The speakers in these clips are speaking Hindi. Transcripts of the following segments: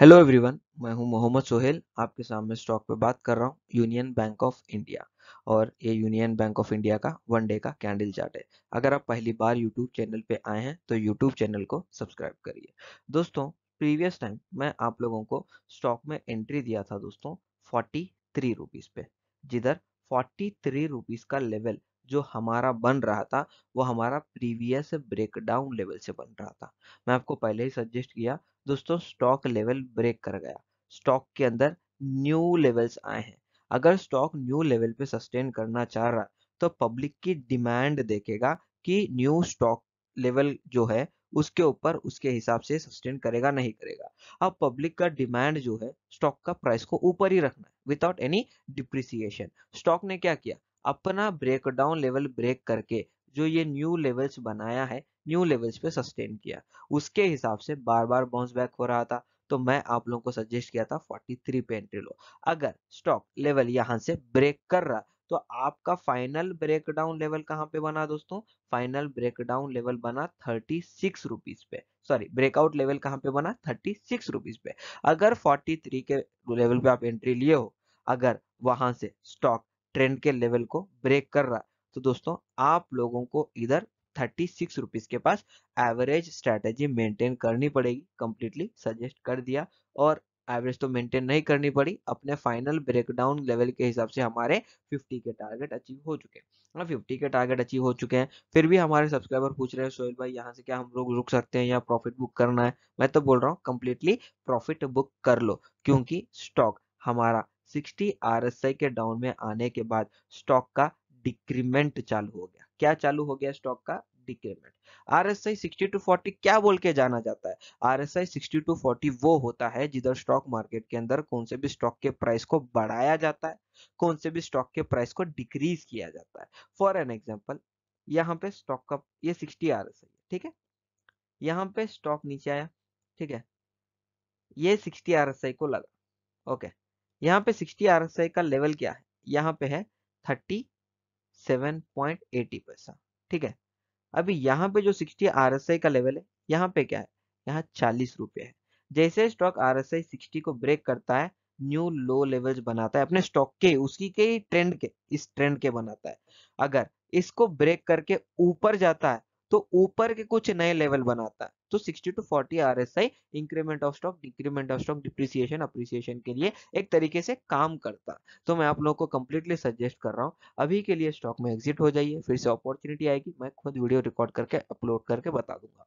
हेलो एवरीवन मैं हूं मोहम्मद सोहेल आपके सामने स्टॉक पे बात कर रहा हूं यूनियन बैंक ऑफ इंडिया और ये यूनियन बैंक ऑफ इंडिया का वन डे का कैंडल चार्ट है अगर आप पहली बार यूट्यूब चैनल पे आए हैं तो यूट्यूब चैनल को सब्सक्राइब करिए दोस्तों प्रीवियस टाइम मैं आप लोगों को स्टॉक में एंट्री दिया था दोस्तों फोर्टी थ्री पे जिधर फोर्टी थ्री का लेवल जो हमारा बन रहा था वो हमारा प्रीवियस ब्रेकडाउन लेवल से बन रहा था मैं आपको पहले ही सजेस्ट किया दोस्तों स्टॉक लेवल ब्रेक कर गया स्टॉक के अंदर न्यू लेवल्स आए हैं अगर स्टॉक न्यू लेवल पे सस्टेन करना चाह रहा तो पब्लिक की डिमांड देखेगा कि न्यू स्टॉक लेवल जो है उसके ऊपर उसके हिसाब से सस्टेन करेगा नहीं करेगा अब पब्लिक का डिमांड जो है स्टॉक का प्राइस को ऊपर ही रखना है विदाउट एनी डिप्रिसिएशन स्टॉक ने क्या किया अपना ब्रेकडाउन लेवल ब्रेक करके जो ये न्यू लेवल्स बनाया है न्यू लेवल्स पे सस्टेन किया उसके हिसाब से बार बार बाउंस बैक हो रहा था तो मैं आप लोगों को सजेस्ट किया था 43 पे एंट्री लो अगर स्टॉक लेवल यहां से ब्रेक कर रहा तो आपका फाइनल ब्रेकडाउन लेवल कहाँ पे बना दोस्तों फाइनल ब्रेकडाउन लेवल बना थर्टी सिक्स रुपीज पे सॉरी ब्रेकआउट लेवल कहां पे बना थर्टी सिक्स रुपीज पे अगर फोर्टी थ्री के लेवल पे आप एंट्री लिए हो अगर वहां से स्टॉक ट्रेंड के लेवल को ब्रेक कर रहा है तो दोस्तों आप लोगों को इधर थर्टी सिक्स रुपीज के पास एवरेज स्ट्रेटेजी मेंटेन करनी पड़ेगी कंप्लीटली सजेस्ट कर दिया और एवरेज तो मेंटेन नहीं करनी पड़ी अपने फाइनल ब्रेकडाउन लेवल के हिसाब से हमारे 50 के टारगेट अचीव हो चुके हैं 50 मतलब के टारगेट अचीव हो चुके हैं फिर भी हमारे सब्सक्राइबर पूछ रहे हैं सोहेल भाई यहाँ से क्या हम लोग रुक सकते हैं या प्रॉफिट बुक करना है मैं तो बोल रहा हूँ कंप्लीटली प्रॉफिट बुक कर लो क्योंकि स्टॉक हमारा 60 आरएसआई के डाउन में आने के बाद स्टॉक का डिक्रीमेंट चालू हो गया क्या चालू हो गया स्टॉक का डिक्रीमेंट आरएसआई 60 टू 40 क्या बोल के जाना जाता है आरएसआई 60 टू 40 वो होता है जिधर स्टॉक मार्केट के अंदर कौन से भी स्टॉक के प्राइस को बढ़ाया जाता है कौन से भी स्टॉक के प्राइस को डिक्रीज किया जाता है फॉर एन एग्जाम्पल यहाँ पे स्टॉक का ये 60 आरएसआई ठीक है यहाँ पे स्टॉक नीचे आया ठीक है ये 60 आरएसआई को लगा ओके okay. यहाँ पे 60 आर का लेवल क्या है यहाँ पे है 37.80 पैसा ठीक है अभी यहाँ पे जो 60 आर का लेवल है यहाँ पे क्या है यहाँ चालीस रुपये है जैसे स्टॉक आर 60 को ब्रेक करता है न्यू लो लेवल्स बनाता है अपने स्टॉक के उसकी के ट्रेंड के इस ट्रेंड के बनाता है अगर इसको ब्रेक करके ऊपर जाता है तो ऊपर के कुछ नए लेवल बनाता है तो 60 to 40 R S I increment of stock decrement of stock depreciation appreciation के लिए एक तरीके से काम करता है तो मैं आप लोगों को कंप्लीटली सजेस्ट कर रहा हूँ अभी के लिए स्टॉक में एग्जिट हो जाइए फिर से अपॉर्चुनिटी आएगी मैं खुद वीडियो रिकॉर्ड करके अपलोड करके बता दूंगा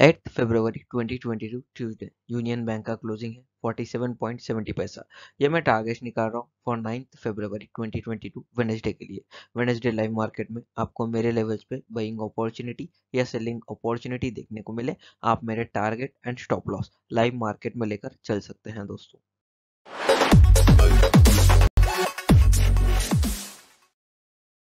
एट फरवरी 2022 ट्यूसडे यूनियन बैंक का क्लोजिंग है 47.70 पैसा ये मैं टारगेट निकाल रहा हूँ फॉर नाइन्थ फरवरी 2022 वेनेसडे के लिए वेनेसडे लाइव मार्केट में आपको मेरे लेवल्स पे बाइंग अपॉर्चुनिटी या सेलिंग अपॉर्चुनिटी देखने को मिले आप मेरे target and stop loss live market में लेकर चल सकते हैं दोस्तों